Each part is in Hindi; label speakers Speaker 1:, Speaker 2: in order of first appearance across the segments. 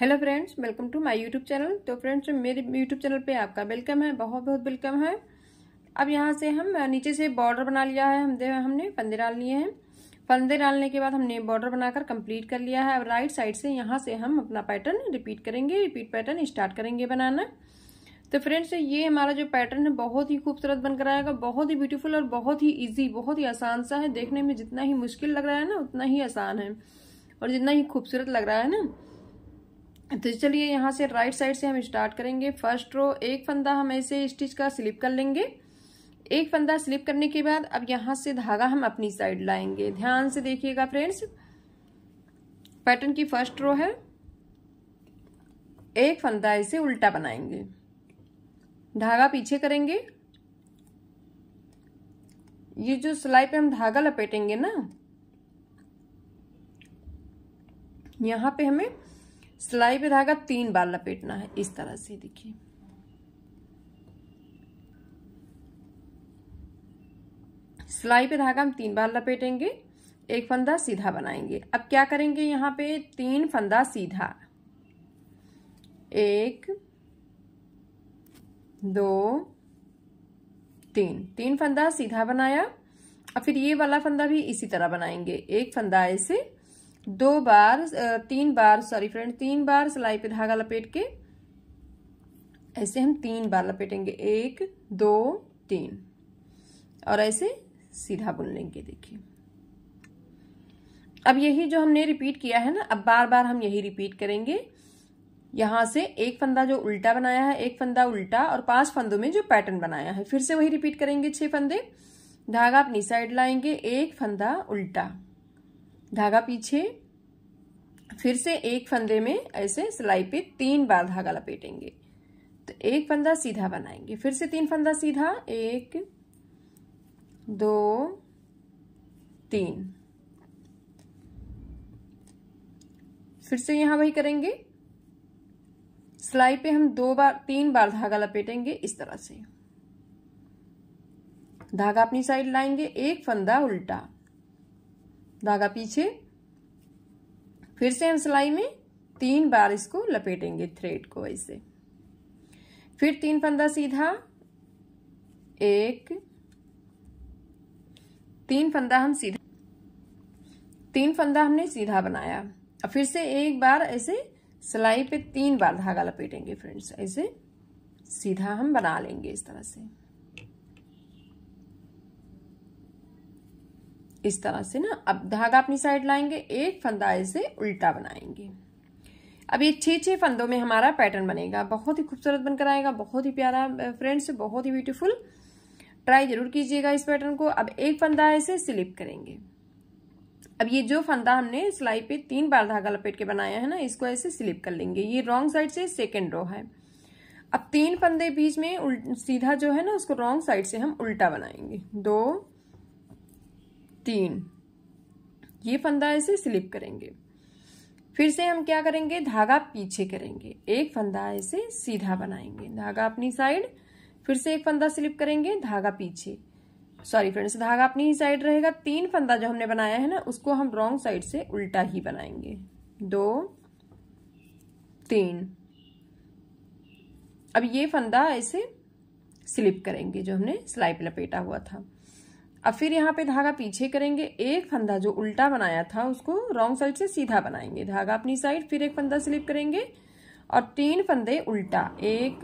Speaker 1: hello friends welcome to my YouTube channel तो फ्रेंड्स मेरे यूट्यूब चैनल पे आपका वेलकम है बहुत बहुत वेलकम है अब यहाँ से हम नीचे से बॉर्डर बना लिया है हम हमने फंदे डाल लिए हैं फंदे डालने के बाद हमने बॉर्डर बनाकर कंप्लीट कर लिया है अब राइट साइड से यहाँ से हम अपना पैटर्न रिपीट करेंगे रिपीट पैटर्न स्टार्ट करेंगे बनाना तो फ्रेंड्स ये हमारा जो पैटर्न है बहुत ही खूबसूरत बनकर आएगा बहुत ही ब्यूटीफुल और बहुत ही ईजी बहुत ही आसान सा है देखने में जितना ही मुश्किल लग रहा है ना उतना ही आसान है और जितना ही खूबसूरत लग रहा है ना तो चलिए यहाँ से राइट साइड से हम स्टार्ट करेंगे फर्स्ट रो एक फंदा हम ऐसे स्टिच का स्लिप कर लेंगे एक फंदा स्लिप करने के बाद अब यहाँ से धागा हम अपनी साइड लाएंगे ध्यान से देखिएगा फ्रेंड्स पैटर्न की फर्स्ट रो है एक फंदा ऐसे उल्टा बनाएंगे धागा पीछे करेंगे ये जो सिलाई पे हम धागा लपेटेंगे ना यहाँ पे हमें सिलाई पे धागा तीन बार लपेटना है इस तरह से देखिए सिलाई पे धागा हम तीन बार लपेटेंगे एक फंदा सीधा बनाएंगे अब क्या करेंगे यहाँ पे तीन फंदा सीधा एक दो तीन तीन फंदा सीधा बनाया और फिर ये वाला फंदा भी इसी तरह बनाएंगे एक फंदा ऐसे दो बार तीन बार सॉरी फ्रेंड तीन बार सिलाई पे धागा लपेट के ऐसे हम तीन बार लपेटेंगे एक दो तीन और ऐसे सीधा बुन लेंगे देखिए अब यही जो हमने रिपीट किया है ना अब बार बार हम यही रिपीट करेंगे यहां से एक फंदा जो उल्टा बनाया है एक फंदा उल्टा और पांच फंदों में जो पैटर्न बनाया है फिर से वही रिपीट करेंगे छह फंदे धागा अपनी साइड लाएंगे एक फंदा उल्टा धागा पीछे फिर से एक फंदे में ऐसे सिलाई पे तीन बार धागा लपेटेंगे तो एक फंदा सीधा बनाएंगे फिर से तीन फंदा सीधा एक दो तीन फिर से यहां वही करेंगे सिलाई पे हम दो बार तीन बार धागा लपेटेंगे इस तरह से धागा अपनी साइड लाएंगे एक फंदा उल्टा धागा पीछे फिर से हम सिलाई में तीन बार इसको लपेटेंगे थ्रेड को ऐसे फिर तीन फंदा सीधा एक तीन फंदा हम सीधा तीन फंदा हमने सीधा बनाया और फिर से एक बार ऐसे सिलाई पे तीन बार धागा लपेटेंगे फ्रेंड्स ऐसे सीधा हम बना लेंगे इस तरह से इस तरह से ना अब धागा अपनी साइड लाएंगे एक फंदा ऐसे उल्टा बनाएंगे अब ये छह छह फंदों में हमारा पैटर्न बनेगा बहुत ही खूबसूरत बनकर आएगा बहुत ही प्यारा फ्रेंड्स बहुत ही ब्यूटीफुल ट्राई जरूर कीजिएगा इस पैटर्न को अब एक फंदा ऐसे स्लिप करेंगे अब ये जो फंदा हमने सिलाई पे तीन बार धागा लपेट के बनाया है ना इसको ऐसे स्लिप कर लेंगे ये रॉन्ग साइड से सेकेंड रो है अब तीन फंदे बीच में सीधा जो है ना उसको रॉन्ग साइड से हम उल्टा बनाएंगे दो तीन ये फंदा ऐसे स्लिप करेंगे फिर से हम क्या करेंगे धागा पीछे करेंगे एक फंदा ऐसे सीधा बनाएंगे धागा अपनी साइड फिर से एक फंदा स्लिप करेंगे धागा पीछे सॉरी फ्रेंड्स धागा अपनी ही साइड रहेगा तीन फंदा जो हमने बनाया है ना उसको हम रॉन्ग साइड से उल्टा ही बनाएंगे दो तीन अब ये फंदा ऐसे स्लिप करेंगे जो हमने स्लाइप लपेटा हुआ था अब फिर यहाँ पे धागा पीछे करेंगे एक फंदा जो उल्टा बनाया था उसको रॉन्ग साइड से सीधा बनाएंगे धागा अपनी साइड फिर एक फंदा स्लिप करेंगे और तीन फंदे उल्टा एक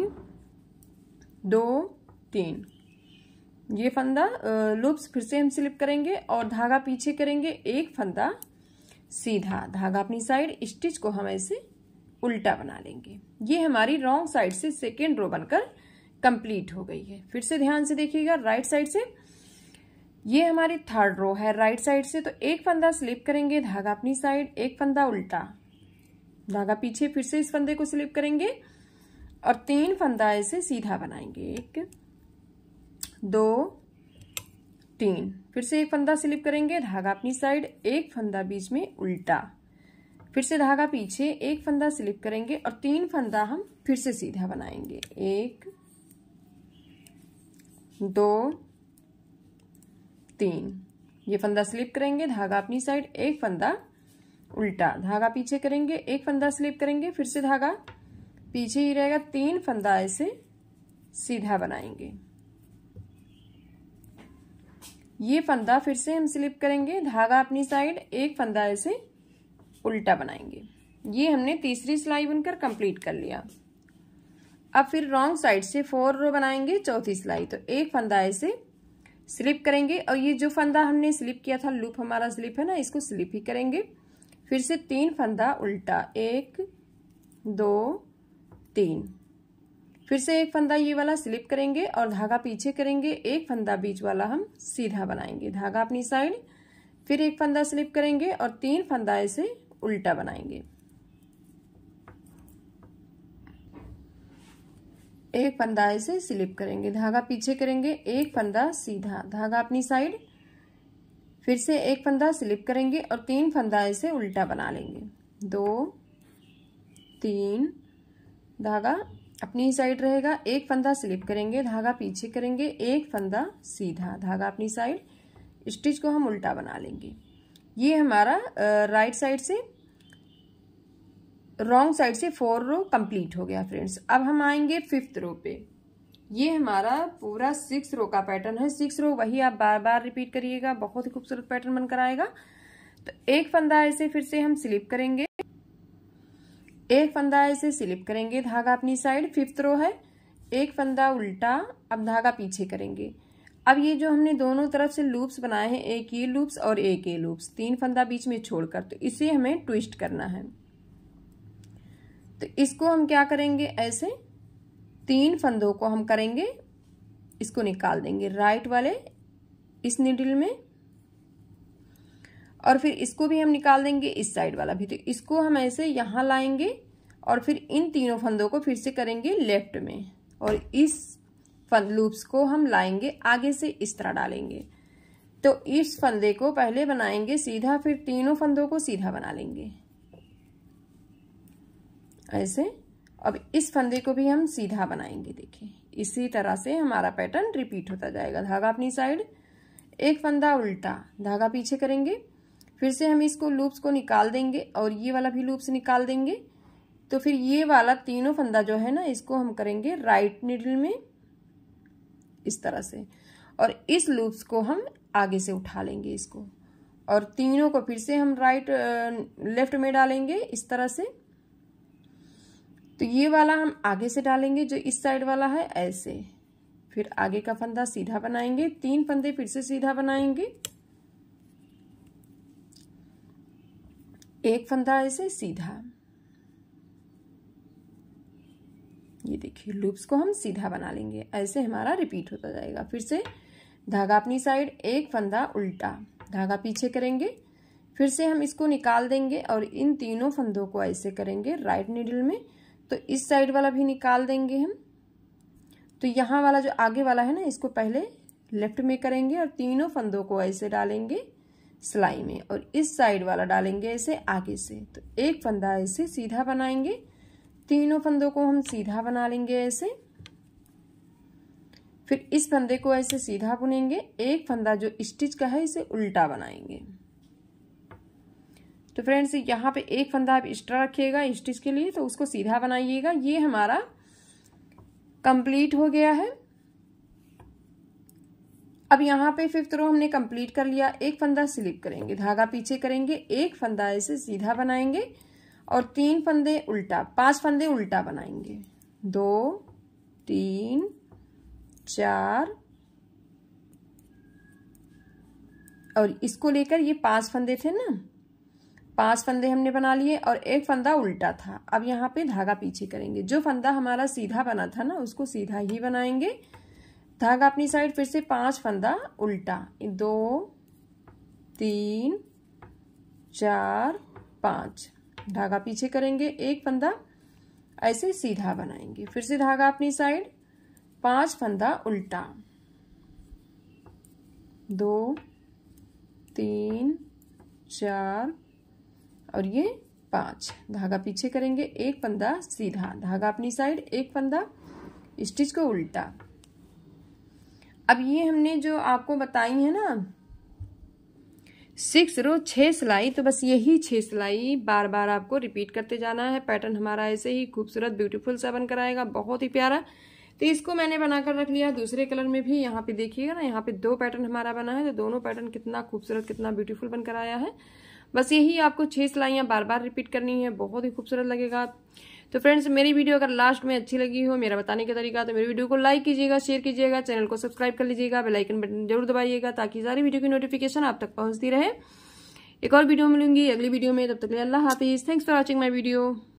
Speaker 1: दो तीन ये फंदा लूप्स फिर से हम स्लिप करेंगे और धागा पीछे करेंगे एक फंदा सीधा धागा अपनी साइड स्टिच को हम ऐसे उल्टा बना लेंगे ये हमारी रॉन्ग साइड से सेकेंड रो बनकर कंप्लीट हो गई है फिर से ध्यान से देखिएगा राइट साइड से ये हमारी थर्ड रो है राइट साइड से तो एक फंदा स्लिप करेंगे धागा अपनी साइड एक फंदा उल्टा धागा पीछे फिर से इस फंदे को स्लिप करेंगे और तीन फंदा ऐसे सीधा बनाएंगे एक दो तीन फिर से एक फंदा स्लिप करेंगे धागा अपनी साइड एक फंदा बीच में उल्टा फिर से धागा पीछे एक फंदा स्लिप करेंगे और तीन फंदा हम फिर से सीधा बनाएंगे एक दो तीन ये फंदा स्लिप करेंगे धागा अपनी साइड एक फंदा उल्टा धागा पीछे करेंगे एक फंदा स्लिप करेंगे फिर से धागा पीछे ही रहेगा तीन फंदा ऐसे सीधा बनाएंगे ये फंदा फिर से हम स्लिप करेंगे धागा अपनी साइड एक फंदा ऐसे उल्टा बनाएंगे ये हमने तीसरी सिलाई बुनकर कंप्लीट कर लिया अब फिर रॉन्ग साइड से फोर रो बनाएंगे चौथी सिलाई तो एक फंदा ऐसे स्लिप करेंगे और ये जो फंदा हमने स्लिप किया था लूप हमारा स्लिप है ना इसको स्लिप ही करेंगे फिर से तीन फंदा उल्टा एक दो तीन फिर से एक फंदा ये वाला स्लिप करेंगे और धागा पीछे करेंगे एक फंदा बीच वाला हम सीधा बनाएंगे धागा अपनी साइड फिर एक फंदा स्लिप करेंगे और तीन फंदा ऐसे उल्टा बनाएंगे एक फंदा ऐसे स्लिप करेंगे धागा पीछे करेंगे एक फंदा सीधा धागा अपनी साइड फिर से एक फंदा स्लिप करेंगे और तीन फंदा ऐसे उल्टा बना लेंगे दो तीन धागा अपनी ही साइड रहेगा एक फंदा स्लिप करेंगे धागा पीछे करेंगे एक फंदा सीधा धागा अपनी साइड स्टिच को हम उल्टा बना लेंगे ये हमारा राइट साइड से रॉन्ग साइड से फोर रो कंप्लीट हो गया फ्रेंड्स अब हम आएंगे फिफ्थ रो पे ये हमारा पूरा सिक्स रो का पैटर्न है सिक्स रो वही आप बार बार रिपीट करिएगा बहुत ही खूबसूरत पैटर्न बनकर आएगा तो एक फंदा ऐसे फिर से हम स्लिप करेंगे एक फंदा ऐसे स्लिप करेंगे धागा अपनी साइड फिफ्थ रो है एक फंदा उल्टा अब धागा पीछे करेंगे अब ये जो हमने दोनों तरफ से लूप्स बनाए हैं एक ये लूप्स और एक ये लूप्स तीन फंदा बीच में छोड़कर तो इसे हमें ट्विस्ट करना है तो इसको हम क्या करेंगे ऐसे तीन फंदों को हम करेंगे इसको निकाल देंगे राइट वाले इस निडल में और फिर इसको भी हम निकाल देंगे इस साइड वाला भी तो इसको हम ऐसे यहाँ लाएंगे और फिर इन तीनों फंदों को फिर से करेंगे लेफ्ट में और इस फंद लूप्स को हम लाएंगे आगे से इस तरह डालेंगे तो इस फंदे को पहले बनाएंगे सीधा फिर तीनों फंदों को सीधा बना लेंगे ऐसे अब इस फंदे को भी हम सीधा बनाएंगे देखिए इसी तरह से हमारा पैटर्न रिपीट होता जाएगा धागा अपनी साइड एक फंदा उल्टा धागा पीछे करेंगे फिर से हम इसको लूप्स को निकाल देंगे और ये वाला भी लूप्स निकाल देंगे तो फिर ये वाला तीनों फंदा जो है ना इसको हम करेंगे राइट निडल में इस तरह से और इस लूप्स को हम आगे से उठा लेंगे इसको और तीनों को फिर से हम राइट लेफ्ट में डालेंगे इस तरह से तो ये वाला हम आगे से डालेंगे जो इस साइड वाला है ऐसे फिर आगे का फंदा सीधा बनाएंगे तीन फंदे फिर से सीधा बनाएंगे एक फंदा ऐसे सीधा ये देखिए लूप्स को हम सीधा बना लेंगे ऐसे हमारा रिपीट होता जाएगा फिर से धागा अपनी साइड एक फंदा उल्टा धागा पीछे करेंगे फिर से हम इसको निकाल देंगे और इन तीनों फंदों को ऐसे करेंगे राइट नीडल में तो इस साइड वाला भी निकाल देंगे हम तो यहाँ वाला जो आगे वाला है ना इसको पहले लेफ्ट में करेंगे और तीनों फंदों को ऐसे डालेंगे सिलाई में और इस साइड वाला डालेंगे ऐसे आगे से तो एक फंदा ऐसे सीधा बनाएंगे तीनों फंदों को हम सीधा बना लेंगे ऐसे फिर इस फंदे को ऐसे सीधा बुनेंगे एक फंदा जो स्टिच का है इसे उल्टा बनाएंगे तो फ्रेंड्स यहाँ पे एक फंदा आप एक्स्ट्रा रखिएगा स्टिच के लिए तो उसको सीधा बनाइएगा ये हमारा कंप्लीट हो गया है अब यहाँ पे फिफ्थ रो हमने कंप्लीट कर लिया एक फंदा स्लिप करेंगे धागा पीछे करेंगे एक फंदा ऐसे सीधा बनाएंगे और तीन फंदे उल्टा पांच फंदे उल्टा बनाएंगे दो तीन चार और इसको लेकर ये पांच फंदे थे ना पांच फंदे हमने बना लिए और एक फंदा उल्टा था अब यहाँ पे धागा पीछे करेंगे जो फंदा हमारा सीधा बना था ना उसको सीधा ही बनाएंगे धागा अपनी साइड फिर से पांच फंदा उल्टा दो तीन चार पाँच धागा पीछे करेंगे एक फंदा ऐसे सीधा बनाएंगे फिर से धागा अपनी साइड पांच फंदा उल्टा दो तीन चार और ये पाँच धागा पीछे करेंगे एक फंदा सीधा धागा अपनी साइड एक फंदा स्टिच को उल्टा अब ये हमने जो आपको बताई है ना सिक्स रो छः सिलाई तो बस यही छः सिलाई बार बार आपको रिपीट करते जाना है पैटर्न हमारा ऐसे ही खूबसूरत ब्यूटीफुल सा बनकर आएगा बहुत ही प्यारा तो इसको मैंने बनाकर रख लिया दूसरे कलर में भी यहाँ पे देखिएगा ना यहाँ पे दो पैटर्न हमारा बना है तो दोनों पैटर्न कितना खूबसूरत कितना ब्यूटीफुल बनकर आया है बस यही आपको छह सिलाइयाँ बार बार रिपीट करनी है बहुत ही खूबसूरत लगेगा तो फ्रेंड्स मेरी वीडियो अगर लास्ट में अच्छी लगी हो मेरा बताने का तरीका तो मेरी वीडियो को लाइक कीजिएगा शेयर कीजिएगा चैनल को सब्सक्राइब कर लीजिएगा बेलाइकन बटन जरूर दबाइएगा ताकि सारी वीडियो की नोटिफिकेशन आप तक पहुंचती रहे एक और वीडियो मिलूंगी अगली वीडियो में तब तक अल्लाह हाफिज़ thanks for watching my video